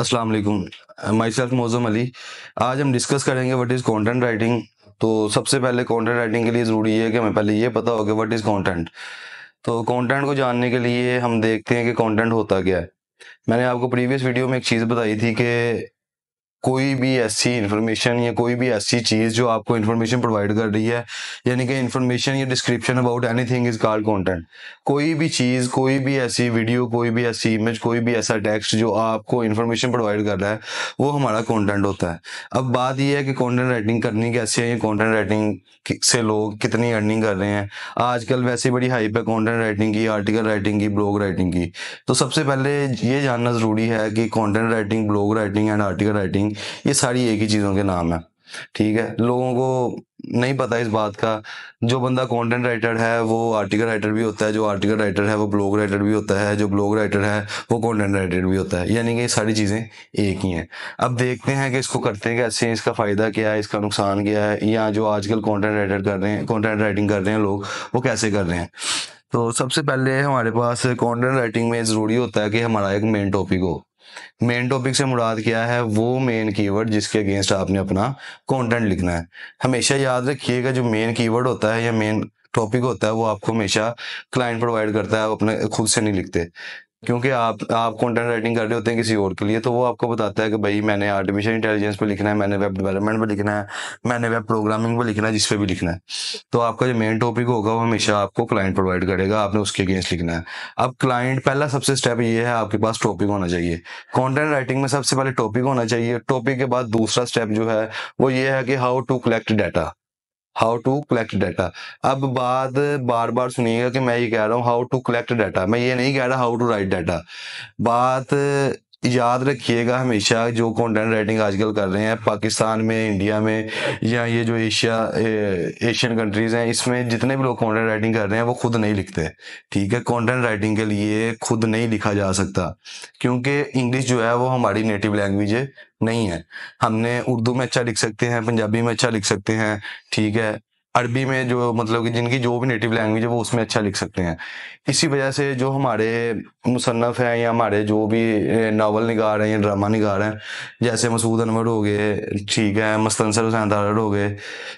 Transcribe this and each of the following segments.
अस्सलाम वालेकुम my self मोजम Ali आज हम डिस्कस करेंगे व्हाट इज़ कंटेंट राइटिंग तो सबसे पहले कंटेंट राइटिंग के लिए ज़रूरी है कि हमें पहले ये पता हो कि व्हाट इज़ कंटेंट तो कंटेंट को जानने के लिए हम देखते हैं कि कंटेंट होता क्या है मैंने आपको प्रीवियस वीडियो में एक चीज़ बताई थी कि कोई भी ऐसी इन्फॉर्मेशन या कोई भी ऐसी चीज़ जो आपको इन्फॉर्मेशन प्रोवाइड कर रही है यानी कि इन्फॉर्मेशन या description about anything is called content कोई भी चीज़ कोई भी ऐसी वीडियो कोई भी ऐसी इमेज कोई भी ऐसा टेक्स्ट जो आपको इन्फॉर्मेशन प्रोवाइड कर रहा है वो हमारा कॉन्टेंट होता है अब बात यह है कि कॉन्टेंट राइटिंग करनी कैसे है कॉन्टेंट राइटिंग से लोग कितनी अर्निंग कर रहे हैं आजकल वैसे बड़ी हाइप है कॉन्टेंट राइटिंग की आर्टिकल राइटिंग की ब्लॉग राइटिंग की तो सबसे पहले ये जानना ज़रूरी है कि content writing blog writing and article writing ये सारी एक ही चीज़ों के नाम है ठीक है लोगों को नहीं पता इस बात का जो बंदा कंटेंट राइटर है वो आर्टिकल राइटर भी होता है जो आर्टिकल राइटर है वो ब्लॉग राइटर भी होता है जो ब्लॉग राइटर है वो कंटेंट राइटर भी होता है यानी कि सारी चीज़ें एक ही हैं अब देखते हैं कि इसको करते हैं कैसे इसका फ़ायदा क्या है इसका नुकसान क्या है या जो आजकल कॉन्टेंट राइटर कर रहे हैं कॉन्टेंट राइटिंग कर रहे हैं लोग वो कैसे कर रहे हैं तो सबसे पहले हमारे पास कॉन्टेंट राइटिंग में ज़रूरी होता है कि हमारा एक मेन टॉपिक हो मेन टॉपिक से मुराद क्या है वो मेन कीवर्ड जिसके अगेंस्ट आपने अपना कंटेंट लिखना है हमेशा याद रखिएगा जो मेन कीवर्ड होता है या मेन टॉपिक होता है वो आपको हमेशा क्लाइंट प्रोवाइड करता है वो अपने खुद से नहीं लिखते क्योंकि आप आप कंटेंट राइटिंग कर रहे होते हैं किसी और के लिए तो वो आपको बताता है कि भाई मैंने आर्टिफिशियल इंटेलिजेंस पे लिखना है मैंने वेब डेवलपमेंट पे लिखना है मैंने वेब प्रोग्रामिंग पे लिखना है जिस पे भी लिखना है तो आपका जो मेन टॉपिक होगा वो हमेशा आपको क्लाइंट प्रोवाइड करेगा आपने उसके अगेंस्ट लिखना है अब क्लाइंट पहला सबसे स्टेप ये है आपके पास टॉपिक होना चाहिए कॉन्टेंट राइटिंग में सबसे पहले टॉपिक होना चाहिए टॉपिक के बाद दूसरा स्टेप जो है वो ये है कि how to collect data how to collect data अब बात बार बार सुनिएगा कि मैं ये कह रहा हूँ हाउ टू कलेक्ट डाटा मैं ये नहीं कह रहा हाउ टू राइट डाटा बात याद रखिएगा हमेशा जो कंटेंट राइटिंग आजकल कर रहे हैं पाकिस्तान में इंडिया में या ये जो एशिया एशियन कंट्रीज़ हैं इसमें जितने भी लोग कंटेंट राइटिंग कर रहे हैं वो खुद नहीं लिखते ठीक है कंटेंट राइटिंग के लिए खुद नहीं लिखा जा सकता क्योंकि इंग्लिश जो है वो हमारी नेटिव लैंग्वेज है नहीं है हमने उर्दू में अच्छा लिख सकते हैं पंजाबी में अच्छा लिख सकते हैं ठीक है अरबी में जो मतलब कि जिनकी जो भी नेटिव लैंग्वेज है वो उसमें अच्छा लिख सकते हैं इसी वजह से जो हमारे मुसन्फ़ हैं या हमारे जो भी नावल निगार हैं या ड्रामा निगार हैं जैसे मसूद अनवर हो गए ठीक है मस्तनसर हुसैन दारड़ हो गए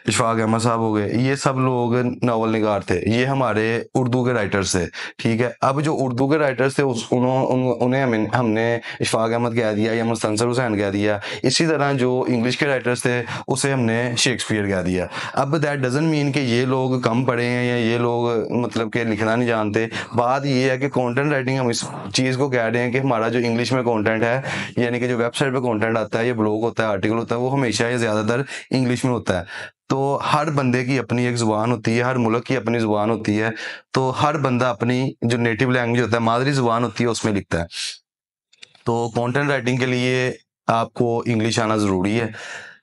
इशफाक अहमद साहब हो गए ये सब लोग नावल निगार थे ये हमारे उर्दू के राइटर्स थे ठीक है अब जो उर्दू के राइटर्स थे उस उन्होंने उन्हें हमें हमने इशफाक अहमद कह दिया या मुस्तनसर हुसैन कह दिया इसी तरह जो इंग्लिश के राइटर्स थे उसे हमने शेक्सपियर कह दिया अब दैट डजन मीन कि ये लोग कम पढ़े हैं या ये लोग मतलब के लिखना नहीं जानते बात ये है कि कंटेंट राइटिंग हम इस चीज़ को कह रहे हैं कि हमारा जो इंग्लिश में कंटेंट है यानी कि जो वेबसाइट पे कंटेंट आता है या ब्लॉग होता है आर्टिकल होता है वो हमेशा ही ज़्यादातर इंग्लिश में होता है तो हर बंदे की अपनी एक ज़ुबान होती है हर मुल्क की अपनी ज़ुबान होती है तो हर बंदा अपनी जो नेटिव लैंग्वेज होता है मादरी ज़ुबान होती है उसमें लिखता है तो कंटेंट राइटिंग के लिए आपको इंग्लिश आना ज़रूरी है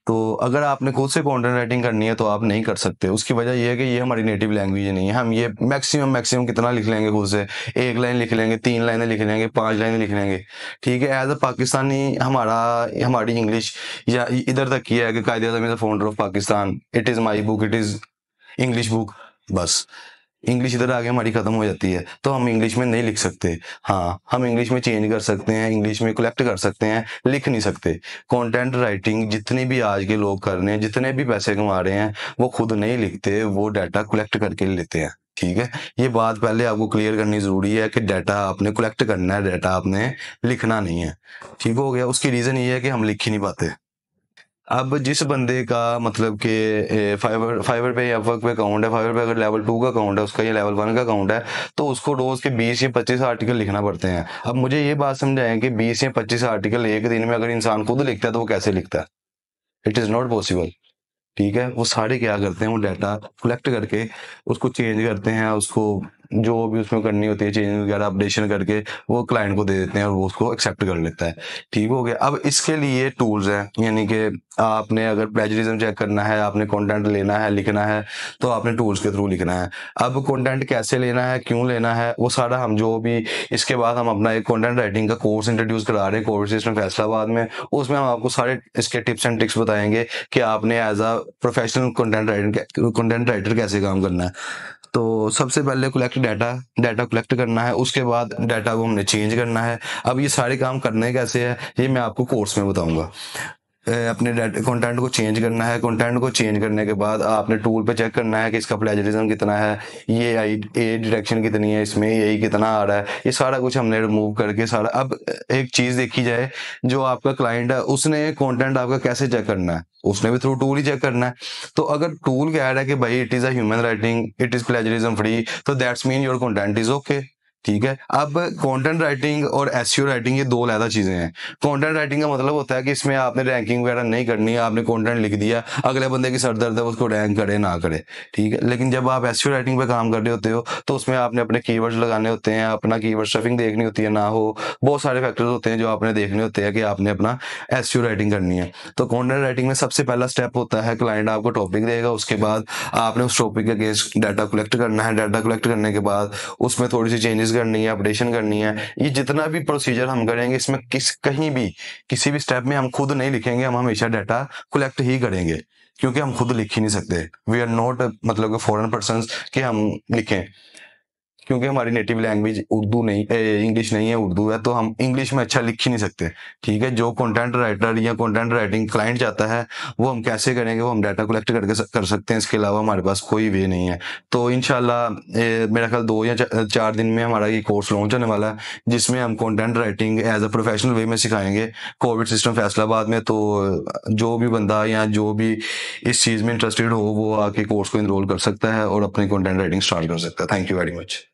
तो अगर आपने खुद से कॉन्टेंट राइटिंग करनी है तो आप नहीं कर सकते उसकी वजह यह है कि ये हमारी नेटिव लैंग्वेज नहीं है हम ये मैक्सिमम मैक्सिमम कितना लिख लेंगे खुद से एक लाइन लिख लेंगे तीन लाइनें लिख लेंगे पांच लाइनें लिख लेंगे ठीक है एज अ पाकिस्तानी हमारा हमारी इंग्लिश या इधर तक किया है कि Quaid-e-Azam is the founder of Pakistan it is my book it is English book बस इंग्लिश इधर आगे हमारी खत्म हो जाती है तो हम इंग्लिश में नहीं लिख सकते हाँ हम इंग्लिश में चेंज कर सकते हैं इंग्लिश में कलेक्ट कर सकते हैं लिख नहीं सकते कंटेंट राइटिंग जितनी भी आज के लोग कर रहे हैं जितने भी पैसे कमा रहे हैं वो खुद नहीं लिखते वो डाटा कलेक्ट करके लेते हैं ठीक है ये बात पहले आपको क्लियर करनी जरूरी है कि डाटा आपने कलेक्ट करना है डाटा आपने लिखना नहीं है ठीक हो गया उसकी रीजन ये है कि हम लिख ही नहीं पाते अब जिस बंदे का मतलब के फाइवर फाइवर पे या वर्क पे अकाउंट है फाइवर पे अगर लेवल टू का अकाउंट है उसका या लेवल वन का अकाउंट है तो उसको रोज के बीस या पच्चीस आर्टिकल लिखना पड़ते हैं अब मुझे ये बात समझाएं कि बीस या पच्चीस आर्टिकल एक दिन में अगर इंसान खुद लिखता है तो वो कैसे लिखता है इट इज़ नॉट पॉसिबल ठीक है वो सारे क्या करते हैं वो डाटा कलेक्ट करके उसको चेंज करते हैं उसको जो भी उसमें करनी होती है चेंज वगैरह अपडेशन करके वो क्लाइंट को दे देते हैं और वो उसको एक्सेप्ट कर लेता है ठीक हो गया अब इसके लिए टूल्स हैं यानी कि आपने अगर प्लेजरिज्म चेक करना है आपने कंटेंट लेना है लिखना है तो आपने टूल्स के थ्रू लिखना है अब कंटेंट कैसे लेना है क्यों लेना है वो सारा हम जो भी इसके बाद हम अपना एक कंटेंट राइटिंग का कोर्स इंट्रोड्यूस करा रहे हैं कोर्स इसमें फैसलाबाद में उसमें हम आपको सारे इसके टिप्स एंड ट्रिक्स बताएंगे कि आपने as a professional content writer content writer कैसे काम करना है तो सबसे पहले कलेक्ट डाटा डाटा कलेक्ट करना है उसके बाद डाटा को हमने चेंज करना है अब ये सारे काम करने कैसे है ये मैं आपको कोर्स में बताऊंगा अपने कंटेंट को चेंज करना है कंटेंट को चेंज करने के बाद आपने टूल पे चेक करना है कि इसका प्लेजरिज्म कितना है ये आई ए डिटेक्शन कितनी है इसमें यही कितना आ रहा है ये सारा कुछ हमने रिमूव करके सारा अब एक चीज़ देखी जाए जो आपका क्लाइंट है उसने कंटेंट आपका कैसे चेक करना है उसने भी थ्रू टूल ही चेक करना है तो अगर टूल कह रहा है कि भाई it is a human writing it is plagiarism free तो that's mean your content is okay ठीक है अब कंटेंट राइटिंग और एस राइटिंग e ये दो लहदा चीज़ें हैं कंटेंट राइटिंग का मतलब होता है कि इसमें आपने रैंकिंग वगैरह नहीं करनी है आपने कंटेंट लिख दिया अगले बंदे की सर दर्द है उसको रैंक करे ना करे ठीक है लेकिन जब आप एस राइटिंग e पे काम कर रहे होते हो तो उसमें आपने अपने की लगाने होते हैं अपना की स्टफिंग देखनी होती है ना हो बहुत सारे फैक्टर्स होते हैं जो आपने देखने होते हैं कि आपने अपना एस राइटिंग e करनी है तो कॉन्टेंट राइटिंग में सबसे पहला स्टेप होता है क्लाइंट आपको टॉपिक देगा उसके बाद आपने उस टॉपिक के अगेंस्ट डाटा कलेक्ट करना है डाटा कलेक्ट करने के बाद उसमें थोड़ी सी चेंजेस करनी है अपडेशन करनी है ये जितना भी प्रोसीजर हम करेंगे इसमें किस कहीं भी किसी भी स्टेप में हम खुद नहीं लिखेंगे हम हमेशा डाटा कलेक्ट ही करेंगे क्योंकि हम खुद लिख ही नहीं सकते वी आर नॉट मतलब फॉरन पर्सन के हम लिखें क्योंकि हमारी नेटिव लैंग्वेज उर्दू नहीं इंग्लिश नहीं है उर्दू है तो हम इंग्लिश में अच्छा लिख ही नहीं सकते ठीक है जो कंटेंट राइटर या कंटेंट राइटिंग क्लाइंट चाहता है वो हम कैसे करेंगे वो हम डाटा कलेक्ट करके कर सकते हैं इसके अलावा हमारे पास कोई वे नहीं है तो इन मेरा ख्याल दो या चार दिन में हमारा ये कोर्स लॉन्च होने वाला है जिसमें हम content writing as a professional way में सिखाएंगे कोविड सिस्टम फैसलाबाद में तो जो भी बंदा या जो भी इस चीज़ में इंटरेस्टेड हो वो आके कोर्स को इनरोल कर सकता है और अपनी कॉन्टेंट राइटिंग स्टार्ट कर सकता है थैंक यू वेरी मच